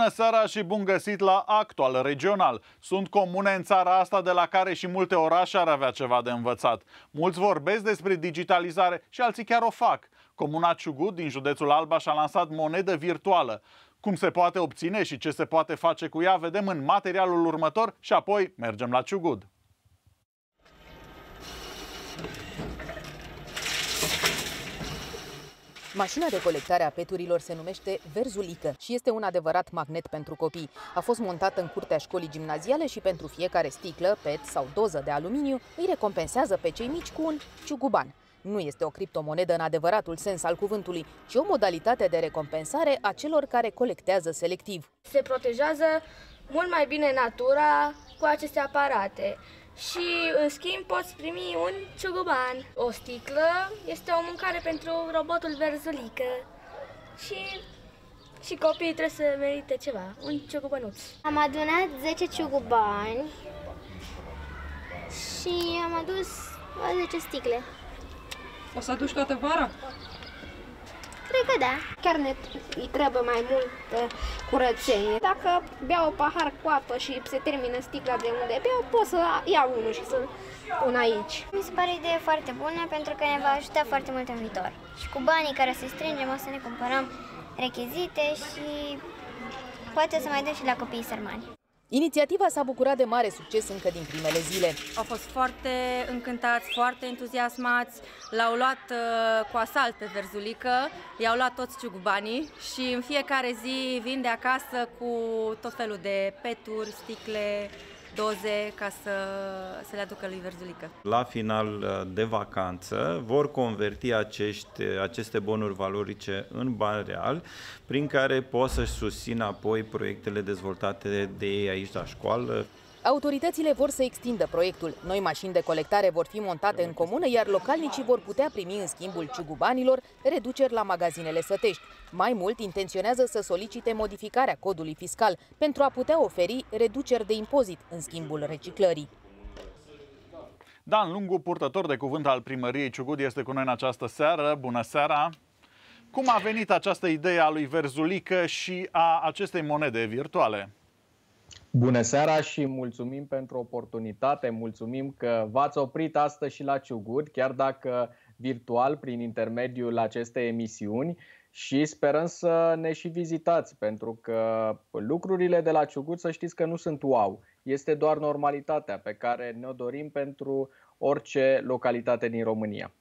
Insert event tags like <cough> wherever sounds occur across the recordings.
Bună seara și bun găsit la Actual Regional. Sunt comune în țara asta de la care și multe orașe ar avea ceva de învățat. Mulți vorbesc despre digitalizare și alții chiar o fac. Comuna Ciugut din județul Alba și-a lansat monedă virtuală. Cum se poate obține și ce se poate face cu ea, vedem în materialul următor și apoi mergem la Ciugud. Mașina de colectare a peturilor se numește Verzulică și este un adevărat magnet pentru copii. A fost montată în curtea școlii gimnaziale și pentru fiecare sticlă, pet sau doză de aluminiu îi recompensează pe cei mici cu un ciuguban. Nu este o criptomonedă în adevăratul sens al cuvântului, ci o modalitate de recompensare a celor care colectează selectiv. Se protejează mult mai bine natura cu aceste aparate și în schimb poți primi un ciuguban. O sticlă este o mâncare pentru robotul verzulică și, și copiii trebuie să merite ceva, un ciugubanuț. Am adunat 10 ciugubani și am adus 10 sticle. O să aduci toată vara? Cred că da. Chiar ne îi trebuie mai mult curățenie. Dacă beau pahar cu apă și se termină sticla de unde beau, pot să iau unul și să pun aici. Mi se pare idee foarte bună pentru că ne va ajuta foarte mult în viitor. Și cu banii care se strângem o să ne cumpărăm rechizite și poate să mai dăm și la copiii sărmani. Inițiativa s-a bucurat de mare succes încă din primele zile. Au fost foarte încântați, foarte entuziasmați, l-au luat uh, cu asalt pe Verzulică, i-au luat toți ciugubanii și în fiecare zi vin de acasă cu tot felul de peturi, sticle, doze ca să, să le aducă lui Verzulică. La final uh, de vacanță vor converti acești, uh, aceste bonuri valorice în bani real, prin care pot să-și susțină apoi proiectele dezvoltate de ei aici la școală. Autoritățile vor să extindă proiectul. Noi mașini de colectare vor fi montate în comună, iar localnicii vor putea primi în schimbul ciugubanilor reduceri la magazinele sătești. Mai mult, intenționează să solicite modificarea codului fiscal pentru a putea oferi reduceri de impozit în schimbul reciclării. Dan Lungu, purtător de cuvânt al primăriei Ciugud, este cu noi în această seară. Bună seara! Cum a venit această idee a lui Verzulică și a acestei monede virtuale? Bună seara și mulțumim pentru oportunitate, mulțumim că v-ați oprit astăzi și la Ciuguri, chiar dacă virtual prin intermediul acestei emisiuni și sperăm să ne și vizitați, pentru că lucrurile de la Ciugur să știți că nu sunt wow, este doar normalitatea pe care ne-o dorim pentru orice localitate din România.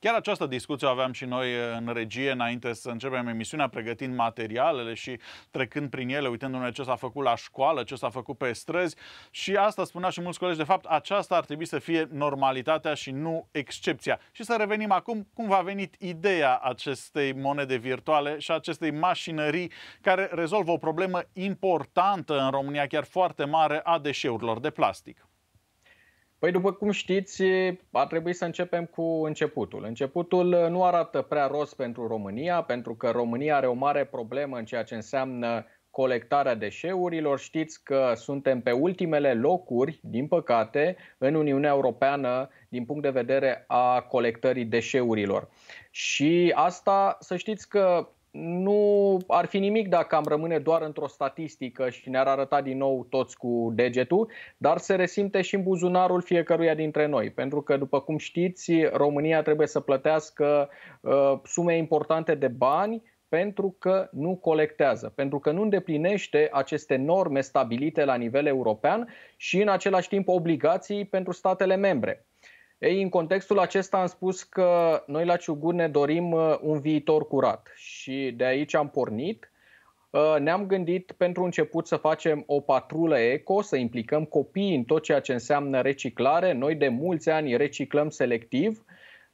Chiar această discuție o aveam și noi eh, în regie înainte să începem emisiunea, pregătind materialele și trecând prin ele, uitându-ne ce s-a făcut la școală, ce s-a făcut pe străzi și asta spunea și mulți colegi, de fapt aceasta ar trebui să fie normalitatea și nu excepția. Și să revenim acum cum va venit ideea acestei monede virtuale și acestei mașinării care rezolvă o problemă importantă în România, chiar foarte mare, a deșeurilor de plastic. Păi după cum știți, ar trebui să începem cu începutul. Începutul nu arată prea rost pentru România, pentru că România are o mare problemă în ceea ce înseamnă colectarea deșeurilor. Știți că suntem pe ultimele locuri, din păcate, în Uniunea Europeană din punct de vedere a colectării deșeurilor. Și asta, să știți că nu ar fi nimic dacă am rămâne doar într-o statistică și ne-ar arăta din nou toți cu degetul, dar se resimte și în buzunarul fiecăruia dintre noi. Pentru că, după cum știți, România trebuie să plătească uh, sume importante de bani pentru că nu colectează, pentru că nu îndeplinește aceste norme stabilite la nivel european și, în același timp, obligații pentru statele membre. Ei, în contextul acesta am spus că noi la Ciugur ne dorim uh, un viitor curat și de aici am pornit. Uh, ne-am gândit pentru început să facem o patrulă eco, să implicăm copiii în tot ceea ce înseamnă reciclare. Noi de mulți ani reciclăm selectiv,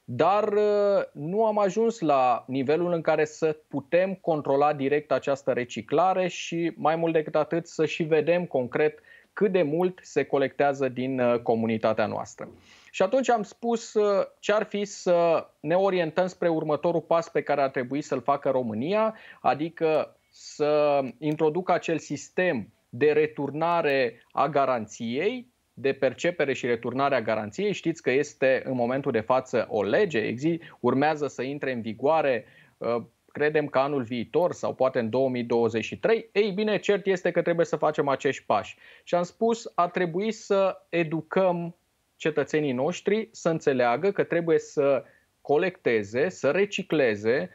dar uh, nu am ajuns la nivelul în care să putem controla direct această reciclare și mai mult decât atât să și vedem concret uh, cât de mult se colectează din uh, comunitatea noastră. Și atunci am spus uh, ce ar fi să ne orientăm spre următorul pas pe care ar trebui să-l facă România, adică să introducă acel sistem de returnare a garanției, de percepere și returnare a garanției. Știți că este în momentul de față o lege, urmează să intre în vigoare uh, credem că anul viitor sau poate în 2023, ei bine, cert este că trebuie să facem acești pași. Și am spus, a trebuit să educăm cetățenii noștri să înțeleagă că trebuie să colecteze, să recicleze,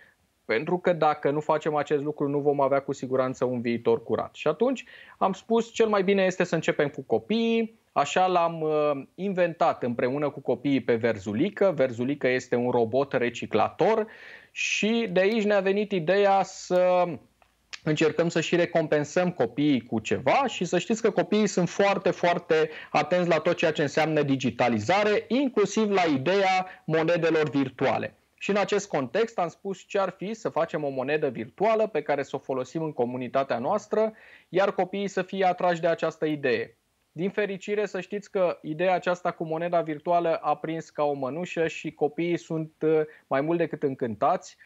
pentru că dacă nu facem acest lucru, nu vom avea cu siguranță un viitor curat. Și atunci am spus, cel mai bine este să începem cu copiii, Așa l-am uh, inventat împreună cu copiii pe Verzulică. Verzulică este un robot reciclator și de aici ne-a venit ideea să încercăm să și recompensăm copiii cu ceva și să știți că copiii sunt foarte, foarte atenți la tot ceea ce înseamnă digitalizare, inclusiv la ideea monedelor virtuale. Și în acest context am spus ce ar fi să facem o monedă virtuală pe care să o folosim în comunitatea noastră, iar copiii să fie atrași de această idee. Din fericire, să știți că ideea aceasta cu moneda virtuală a prins ca o mănușă și copiii sunt uh, mai mult decât încântați.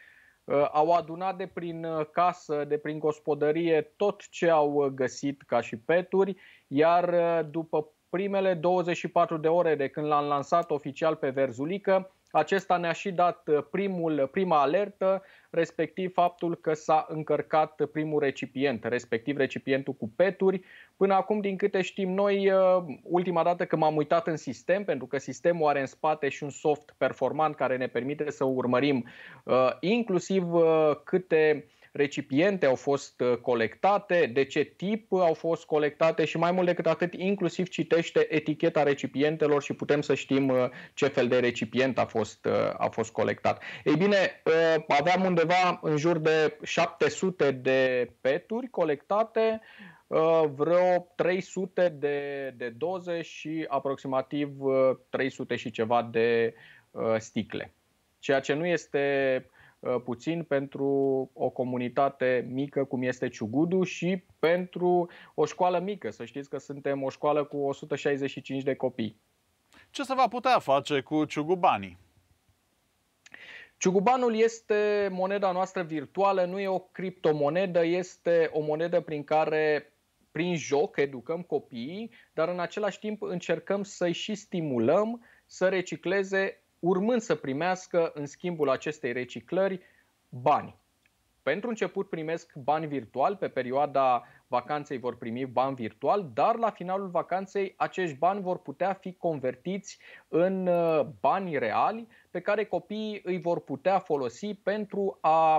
Uh, au adunat de prin uh, casă, de prin gospodărie, tot ce au găsit ca și peturi, iar după primele 24 de ore de când l-am lansat oficial pe Verzulică, acesta ne-a și dat uh, primul, uh, prima alertă, respectiv faptul că s-a încărcat primul recipient, respectiv recipientul cu peturi. Până acum, din câte știm noi, uh, ultima dată că m-am uitat în sistem, pentru că sistemul are în spate și un soft performant care ne permite să urmărim inclusiv câte recipiente au fost uh, colectate, de ce tip au fost colectate și mai mult decât atât inclusiv citește eticheta recipientelor și putem să știm uh, ce fel de recipient a fost, uh, a fost colectat. Ei bine, aveam undeva în jur de 700 de peturi colectate, vreo 300 de, de doze și aproximativ 300 și ceva de sticle. Ceea ce nu este Uh, puțin pentru o comunitate mică cum este Ciugudu și pentru o școală mică. Să știți că suntem o școală cu 165 de copii. Ce se va putea face cu ciugubanii? Ciugubanul este moneda noastră virtuală, nu e o criptomonedă, este o monedă prin care prin joc educăm copiii, dar în același timp încercăm să-i și stimulăm să recicleze urmând să primească în schimbul acestei reciclări bani. Pentru început primesc bani virtual, pe perioada vacanței vor primi bani virtual, dar la finalul vacanței acești bani vor putea fi convertiți în uh, bani reali pe care copiii îi vor putea folosi pentru a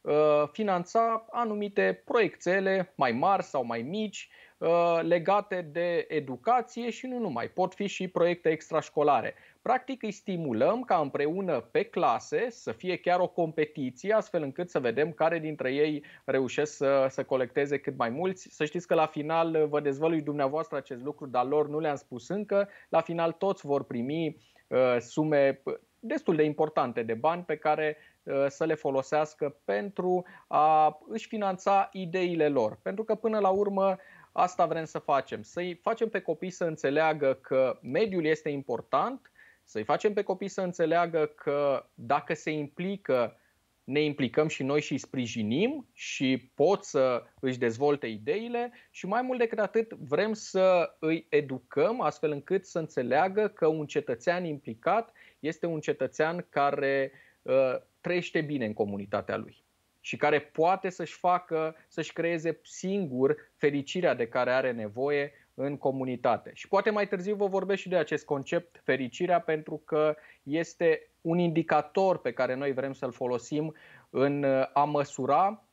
uh, finanța anumite proiectele mai mari sau mai mici uh, legate de educație și nu numai. Pot fi și proiecte extrașcolare. Practic îi stimulăm ca împreună pe clase să fie chiar o competiție, astfel încât să vedem care dintre ei reușesc să, să colecteze cât mai mulți. Să știți că la final vă dezvălui dumneavoastră acest lucru, dar lor nu le-am spus încă. La final toți vor primi uh, sume destul de importante de bani pe care uh, să le folosească pentru a își finanța ideile lor. Pentru că până la urmă asta vrem să facem, să-i facem pe copii să înțeleagă că mediul este important, să-i facem pe copii să înțeleagă că dacă se implică, ne implicăm și noi și sprijinim și pot să își dezvolte ideile și mai mult decât atât vrem să îi educăm astfel încât să înțeleagă că un cetățean implicat este un cetățean care uh, trăiește bine în comunitatea lui și care poate să-și facă, să-și creeze singur fericirea de care are nevoie în comunitate. Și poate mai târziu vă vorbesc și de acest concept, fericirea, pentru că este un indicator pe care noi vrem să-l folosim în a măsura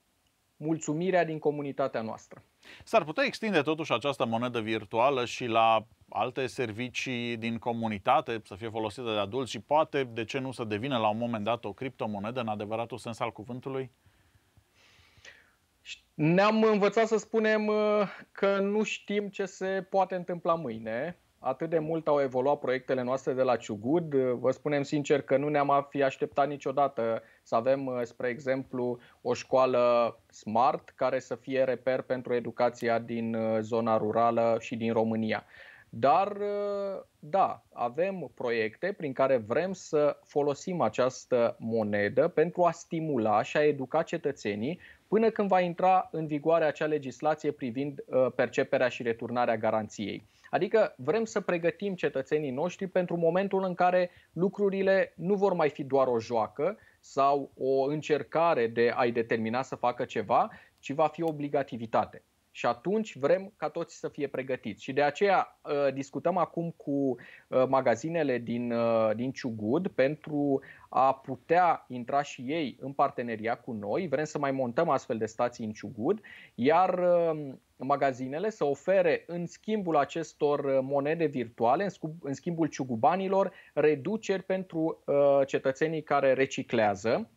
mulțumirea din comunitatea noastră. S-ar putea extinde totuși această monedă virtuală și la alte servicii din comunitate, să fie folosită de adulți și poate, de ce nu, să devină la un moment dat o criptomonedă în adevăratul sens al cuvântului? Ne-am învățat să spunem uh, că nu știm ce se poate întâmpla mâine. Atât de mult au evoluat proiectele noastre de la Ciugud. Uh, vă spunem sincer că nu ne-am fi așteptat niciodată să avem, uh, spre exemplu, o școală smart care să fie reper pentru educația din zona rurală și din România. Dar, da, avem proiecte prin care vrem să folosim această monedă pentru a stimula și a educa cetățenii până când va intra în vigoare acea legislație privind uh, perceperea și returnarea garanției. Adică vrem să pregătim cetățenii noștri pentru momentul în care lucrurile nu vor mai fi doar o joacă sau o încercare de a-i determina să facă ceva, ci va fi obligativitate. Și atunci vrem ca toți să fie pregătiți. Și de aceea uh, discutăm acum cu uh, magazinele din, uh, din Ciugud pentru a putea intra și ei în parteneria cu noi. Vrem să mai montăm astfel de stații în Ciugud, iar magazinele să ofere în schimbul acestor monede virtuale, în schimbul ciugubanilor, reduceri pentru cetățenii care reciclează.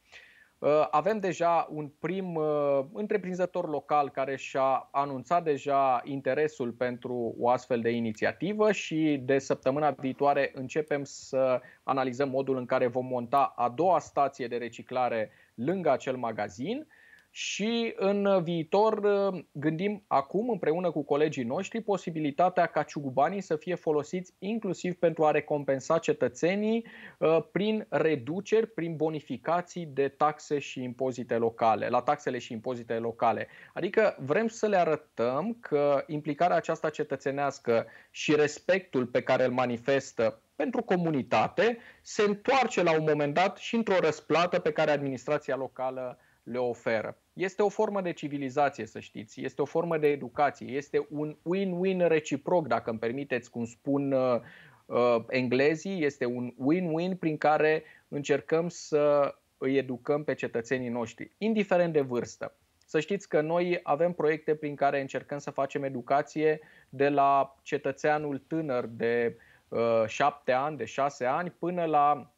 Uh, avem deja un prim uh, întreprinzător local care și-a anunțat deja interesul pentru o astfel de inițiativă și de săptămâna viitoare începem să analizăm modul în care vom monta a doua stație de reciclare lângă acel magazin și în viitor uh, gândim acum împreună cu colegii noștri posibilitatea ca ciugubanii să fie folosiți inclusiv pentru a recompensa cetățenii uh, prin reduceri, prin bonificații de taxe și impozite locale, la taxele și impozite locale. Adică vrem să le arătăm că implicarea aceasta cetățenească și respectul pe care îl manifestă pentru comunitate se întoarce la un moment dat și într-o răsplată pe care administrația locală le oferă. Este o formă de civilizație, să știți, este o formă de educație, este un win-win reciproc, dacă îmi permiteți cum spun uh, uh, englezii, este un win-win prin care încercăm să îi educăm pe cetățenii noștri, indiferent de vârstă. Să știți că noi avem proiecte prin care încercăm să facem educație de la cetățeanul tânăr de uh, șapte ani, de șase ani, până la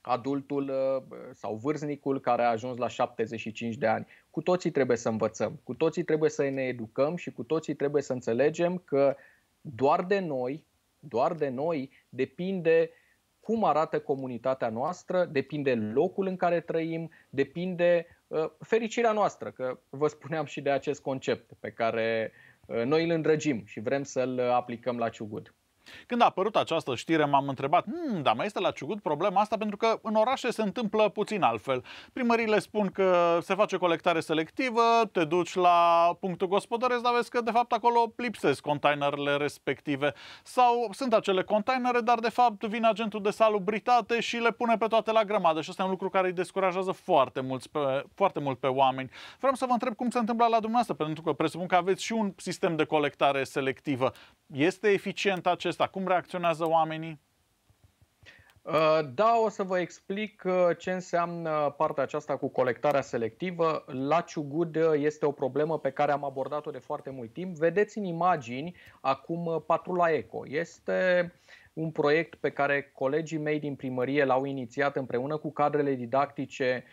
adultul uh, sau vârstnicul care a ajuns la 75 de ani cu toții trebuie să învățăm, cu toții trebuie să ne educăm și cu toții trebuie să înțelegem că doar de noi, doar de noi depinde cum arată comunitatea noastră, depinde locul în care trăim, depinde uh, fericirea noastră, că vă spuneam și de acest concept pe care uh, noi îl îndrăgim și vrem să-l aplicăm la Ciugud. Când a apărut această știre, m-am întrebat, hmm, dar mai este la Ciugut problema asta pentru că în orașe se întâmplă puțin altfel. Primările spun că se face colectare selectivă, te duci la punctul gospodăresc, dar vezi că de fapt acolo lipsesc containerele respective. Sau sunt acele containere, dar de fapt vine agentul de salubritate și le pune pe toate la grămadă și asta e un lucru care îi descurajează foarte, mulți pe, foarte mult pe oameni. Vreau să vă întreb cum se întâmplă la dumneavoastră, pentru că presupun că aveți și un sistem de colectare selectivă. Este eficient acesta? Cum reacționează oamenii? Uh, da, o să vă explic uh, ce înseamnă partea aceasta cu colectarea selectivă. La Ciugud uh, este o problemă pe care am abordat-o de foarte mult timp. Vedeți în imagini acum Patrula Eco. Este un proiect pe care colegii mei din primărie l-au inițiat împreună cu cadrele didactice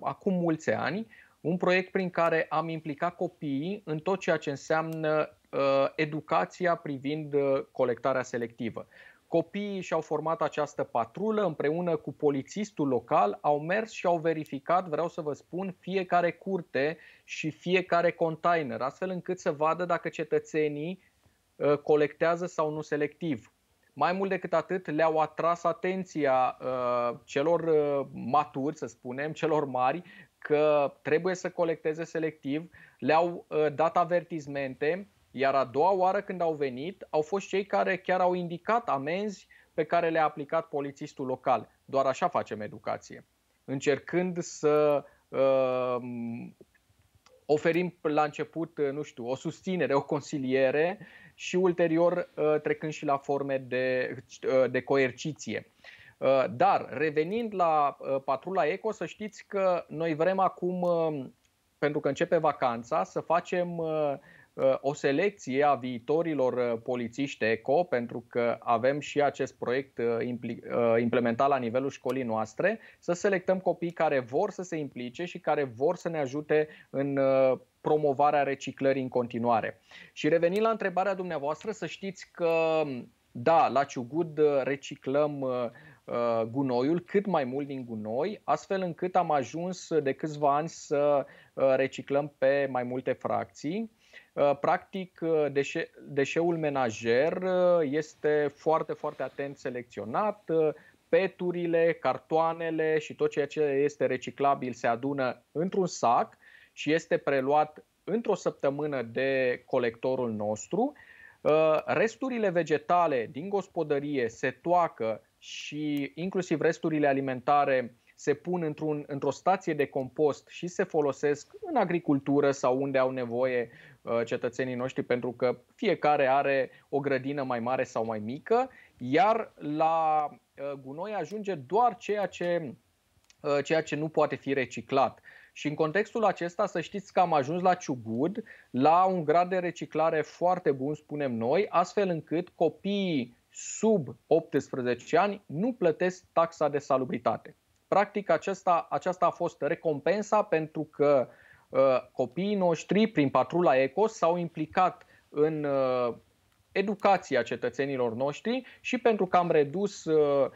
acum mulți ani. Un proiect prin care am implicat copiii în tot ceea ce înseamnă Uh, educația privind uh, colectarea selectivă. Copiii și-au format această patrulă împreună cu polițistul local, au mers și au verificat, vreau să vă spun, fiecare curte și fiecare container, astfel încât să vadă dacă cetățenii uh, colectează sau nu selectiv. Mai mult decât atât, le-au atras atenția celor maturi, să spunem, <laughs> celor mari, că trebuie să colecteze selectiv, le-au dat avertizmente iar a doua oară când au venit, au fost cei care chiar au indicat amenzi pe care le-a aplicat polițistul local. Doar așa facem educație. Încercând să uh, oferim la început, uh, nu știu, o susținere, o consiliere și ulterior uh, trecând și la forme de, uh, de coerciție. Uh, dar revenind la uh, patrula ECO, să știți că noi vrem acum, pentru că începe vacanța, să facem Uh, o selecție a viitorilor uh, polițiști ECO, pentru că avem și acest proiect uh, implementat la nivelul școlii noastre, să selectăm copii care vor să se implice și care vor să ne ajute în promovarea reciclării în continuare. Și revenind la întrebarea dumneavoastră, să știți că da, la Ciugud reciclăm gunoiul, cât mai mult din gunoi, astfel încât am ajuns de câțiva ani să reciclăm pe mai multe fracții. Uh, practic, uh, deșe- deșeul menajer uh, este foarte, foarte atent selecționat. Peturile, cartoanele și tot ceea ce este reciclabil se adună într-un sac și este preluat într-o săptămână de colectorul nostru. Resturile vegetale din gospodărie se toacă și inclusiv resturile alimentare se pun într-un, într-o stație de compost și se folosesc în agricultură sau unde au nevoie Uh, cetățenii noștri pentru că fiecare are o grădină mai mare sau mai mică, iar la uh, gunoi ajunge doar ceea ce, uh, ceea ce nu poate fi reciclat. Și în contextul acesta să știți că am ajuns la Ciugud la un grad de reciclare foarte bun, spunem noi, astfel încât copiii sub 18 ani nu plătesc taxa de salubritate. Practic, aceasta, aceasta a fost recompensa pentru că uh, Uh, copiii noștri, prin patrula ECO, s-au implicat în uh, educația cetățenilor noștri și pentru că am redus uh,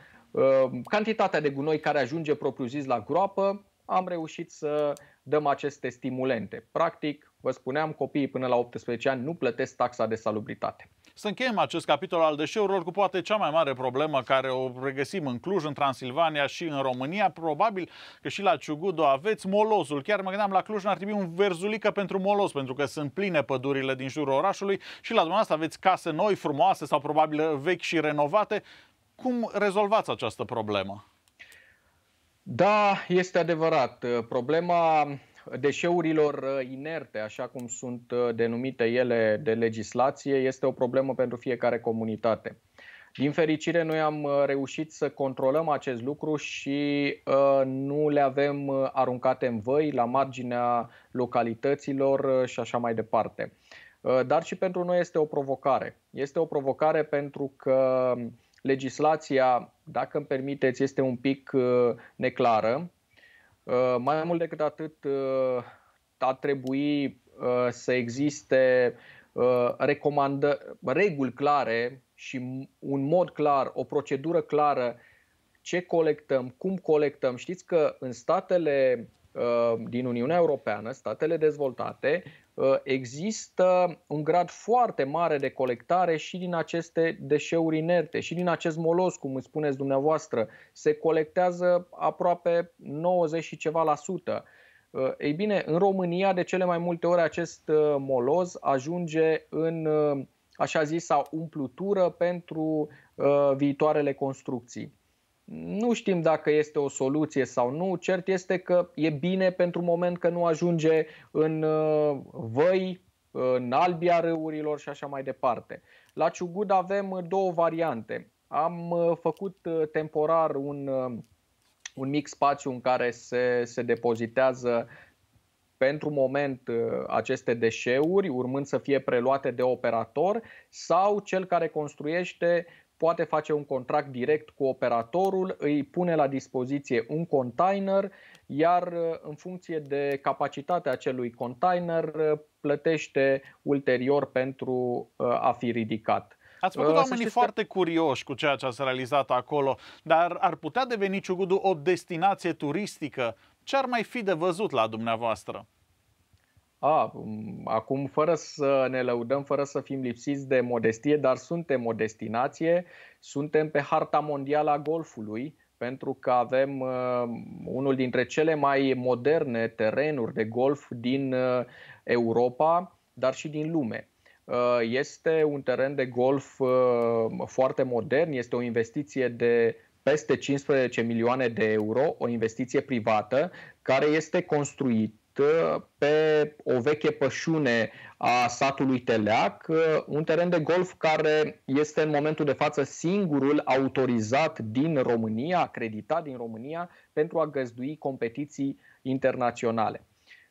cantitatea de gunoi care ajunge propriu-zis la groapă, am reușit să dăm aceste stimulente. Practic, vă spuneam, copiii până la 18 ani nu plătesc taxa de salubritate. Să încheiem acest capitol al deșeurilor cu poate cea mai mare problemă care o regăsim în Cluj, în Transilvania și în România. Probabil că și la Ciugudo aveți, molozul. Chiar mă gândeam la Cluj n-ar trebui un verzulică pentru molos, pentru că sunt pline pădurile din jurul orașului și la dumneavoastră aveți case noi, frumoase sau probabil vechi și renovate. Cum rezolvați această problemă? Da, este adevărat. Problema deșeurilor uh, inerte, așa cum sunt uh, denumite ele de legislație, este o problemă pentru fiecare comunitate. Din fericire, noi am uh, reușit să controlăm acest lucru și nu le avem aruncate în văi, la marginea localităților și așa mai departe. dar și pentru noi este o provocare. Este o provocare pentru că legislația, dacă îmi permiteți, este un pic neclară Uh, mai mult decât atât, uh, ar trebui uh, să existe recomandă, reguli clare și un mod clar, o procedură clară ce colectăm, cum colectăm. Știți că în statele din Uniunea Europeană, statele dezvoltate, Uh, există un grad foarte mare de colectare și din aceste deșeuri inerte, și din acest molos, cum îți spuneți dumneavoastră, se colectează aproape 90 și ceva la sută. Uh, ei bine, în România, de cele mai multe ori, acest uh, moloz ajunge în așa zisa umplutură pentru viitoarele construcții. Nu știm dacă este o soluție sau nu. Cert este că e bine pentru moment că nu ajunge în uh, văi, uh, în albia râurilor și așa mai departe. La Ciugud avem uh, două variante. Am făcut temporar un, un mic spațiu în care se, se depozitează pentru moment aceste deșeuri, urmând să fie preluate de operator, sau cel care construiește poate face un contract direct cu operatorul, îi pune la dispoziție un container, iar uh, în funcție de capacitatea acelui container uh, plătește ulterior pentru uh, a fi ridicat. Ați făcut oamenii că... foarte curioși cu ceea ce ați realizat acolo, dar ar putea deveni Ciugudu o destinație turistică. Ce ar mai fi de văzut la dumneavoastră? A, acum, fără să ne lăudăm, fără să fim lipsiți de modestie, dar suntem o destinație, suntem pe harta mondială a golfului, pentru că avem uh, unul dintre cele mai moderne terenuri de golf din uh, Europa, dar și din lume. Uh, este un teren de golf uh, foarte modern, este o investiție de peste 15 milioane de euro, o investiție privată, care este construit pe o veche pășune a satului Teleac, uh, un teren de golf care este în momentul de față singurul autorizat din România, acreditat din România, pentru a găzdui competiții internaționale.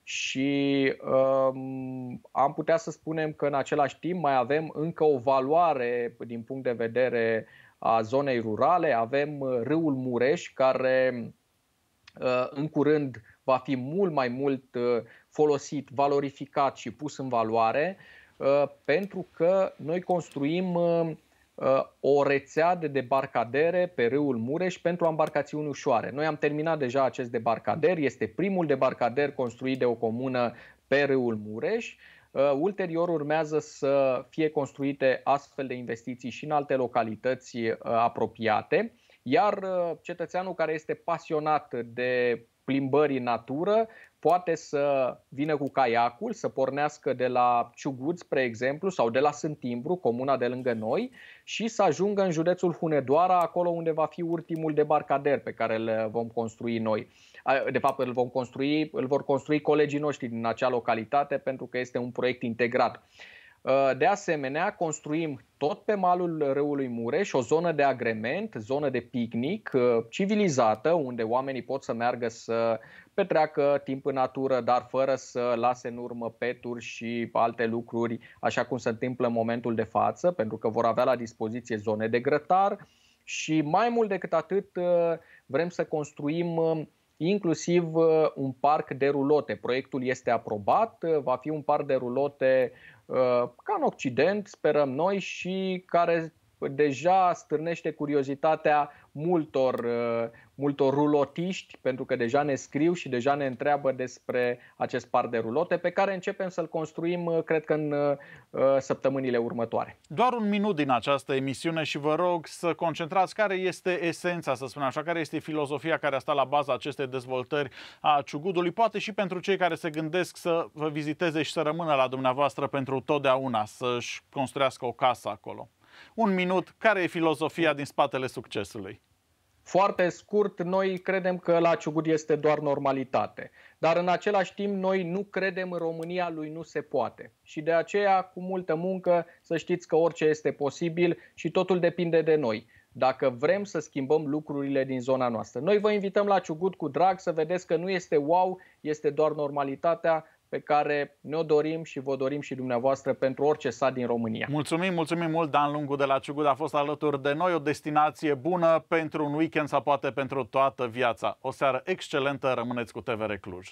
Și um, am putea să spunem că în același timp mai avem încă o valoare din punct de vedere a zonei rurale. Avem uh, râul Mureș, care uh, în curând va fi mult mai mult uh, folosit, valorificat și pus în valoare, uh, pentru că noi construim uh, o rețea de debarcadere pe râul Mureș pentru ambarcațiuni ușoare. Noi am terminat deja acest debarcader, este primul debarcader construit de o comună pe râul Mureș. Ulterior urmează să fie construite astfel de investiții și în alte localități apropiate, iar cetățeanul care este pasionat de plimbări în natură, poate să vină cu caiacul, să pornească de la Ciuguț, spre exemplu, sau de la Sântimbru, comuna de lângă noi, și să ajungă în județul Hunedoara, acolo unde va fi ultimul debarcader pe care îl vom construi noi. De fapt, îl, vom construi, îl vor construi colegii noștri din acea localitate, pentru că este un proiect integrat. Uh, de asemenea, construim tot pe malul râului Mureș o zonă de agrement, zonă de picnic uh, civilizată, unde oamenii pot să meargă să petreacă timp în natură, dar fără să lase în urmă peturi și alte lucruri, așa cum se întâmplă în momentul de față, pentru că vor avea la dispoziție zone de grătar. Și mai mult decât atât, uh, vrem să construim inclusiv uh, un parc de rulote. Proiectul este aprobat, uh, va fi un parc de rulote uh, ca în Occident, sperăm noi, și care deja stârnește curiozitatea multor, uh, multor rulotiști, pentru că deja ne scriu și deja ne întreabă despre acest par de rulote, pe care începem să-l construim, uh, cred că, în uh, săptămânile următoare. Doar un minut din această emisiune și vă rog să concentrați care este esența, să spun așa, care este filozofia care a stat la baza acestei dezvoltări a Ciugudului, poate și pentru cei care se gândesc să vă viziteze și să rămână la dumneavoastră pentru totdeauna, să-și construiască o casă acolo. Un minut, care e filozofia din spatele succesului? Foarte scurt, noi credem că la Ciugud este doar normalitate. Dar în același timp, noi nu credem în România lui nu se poate. Și de aceea, cu multă muncă, să știți că orice este posibil și totul depinde de noi dacă vrem să schimbăm lucrurile din zona noastră. Noi vă invităm la Ciugut cu drag să vedeți că nu este wow, este doar normalitatea pe care ne-o dorim și vă dorim și dumneavoastră pentru orice sat din România. Mulțumim, mulțumim mult, Dan Lungu de la Ciugud a fost alături de noi, o destinație bună pentru un weekend sau poate pentru toată viața. O seară excelentă, rămâneți cu TVR Cluj.